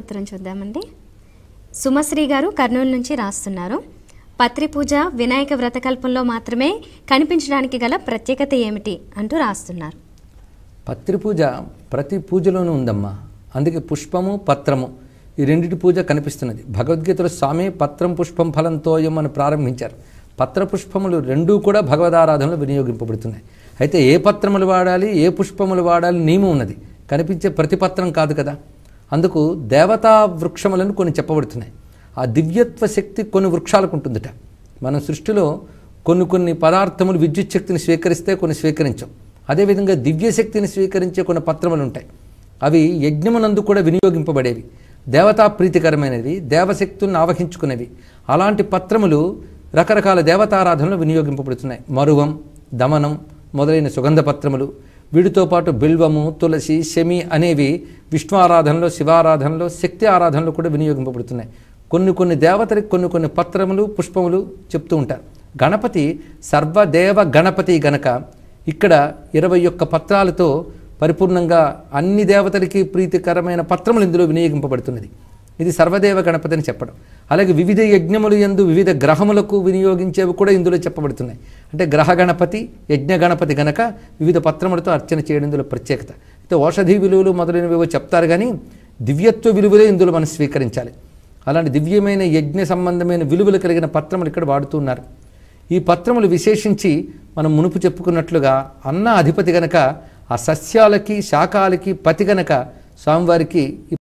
ఉత్తరం చూద్దామండి సుమశ్రీ గారు కర్నూలు నుంచి రాస్తున్నారు పత్రిపూజ వినాయక వ్రతకల్పంలో మాత్రమే కనిపించడానికి గల ప్రత్యేకత ఏమిటి అంటూ రాస్తున్నారు పత్రిపూజ ప్రతి పూజలోనూ ఉందమ్మా అందుకే పుష్పము పత్రము ఈ రెండింటి పూజ కనిపిస్తున్నది భగవద్గీతలో స్వామి పత్రం పుష్పం ఫలంతో అని ప్రారంభించారు పత్ర పుష్పములు రెండూ కూడా ఆరాధనలో వినియోగింపబడుతున్నాయి అయితే ఏ పత్రములు వాడాలి ఏ పుష్పములు వాడాలి నియమం ఉన్నది కనిపించే ప్రతి పత్రం కాదు కదా అందుకు దేవతా వృక్షములను కొన్ని చెప్పబడుతున్నాయి ఆ దివ్యత్వ శక్తి కొన్ని వృక్షాలకు ఉంటుందిట మన సృష్టిలో కొన్ని కొన్ని పదార్థములు విద్యుత్ శక్తిని స్వీకరిస్తే కొన్ని స్వీకరించాం అదేవిధంగా దివ్యశక్తిని స్వీకరించే కొన్ని పత్రములు ఉంటాయి అవి యజ్ఞమునందు కూడా వినియోగింపబడేవి దేవతా ప్రీతికరమైనవి దేవశక్తులను ఆవహించుకునేవి అలాంటి పత్రములు రకరకాల దేవతారాధనలు వినియోగింపబడుతున్నాయి మరువం దమనం మొదలైన సుగంధ పత్రములు వీటితో పాటు బిల్వము తులసి శమి అనేవి విష్ణువారాధనలో శివారాధనలో శక్తి ఆరాధనలో కూడా వినియోగింపబడుతున్నాయి కొన్ని కొన్ని దేవతలకు కొన్ని కొన్ని పత్రములు పుష్పములు చెప్తూ ఉంటారు గణపతి సర్వదేవ గణపతి గనక ఇక్కడ ఇరవై ఒక్క పత్రాలతో పరిపూర్ణంగా అన్ని దేవతలకి ప్రీతికరమైన పత్రములు ఇందులో వినియోగింపబడుతున్నది ఇది సర్వదేవ గణపతి అని చెప్పడం అలాగే వివిధ యజ్ఞములు ఎందు వివిధ గ్రహములకు వినియోగించేవి కూడా ఇందులో చెప్పబడుతున్నాయి అంటే గ్రహ గణపతి యజ్ఞ గణపతి గనక వివిధ పత్రములతో అర్చన చేయడం ఇందులో ప్రత్యేకత అయితే ఔషధి విలువలు మొదలైనవివో చెప్తారు కానీ దివ్యత్వ విలువలే ఇందులో మనం స్వీకరించాలి అలాంటి దివ్యమైన యజ్ఞ సంబంధమైన విలువలు కలిగిన పత్రములు ఇక్కడ వాడుతున్నారు ఈ పత్రములు విశేషించి మనం మునుపు చెప్పుకున్నట్లుగా అన్న అధిపతి గనక ఆ సస్యాలకి శాఖాలకి పతి గనక స్వామివారికి ఈ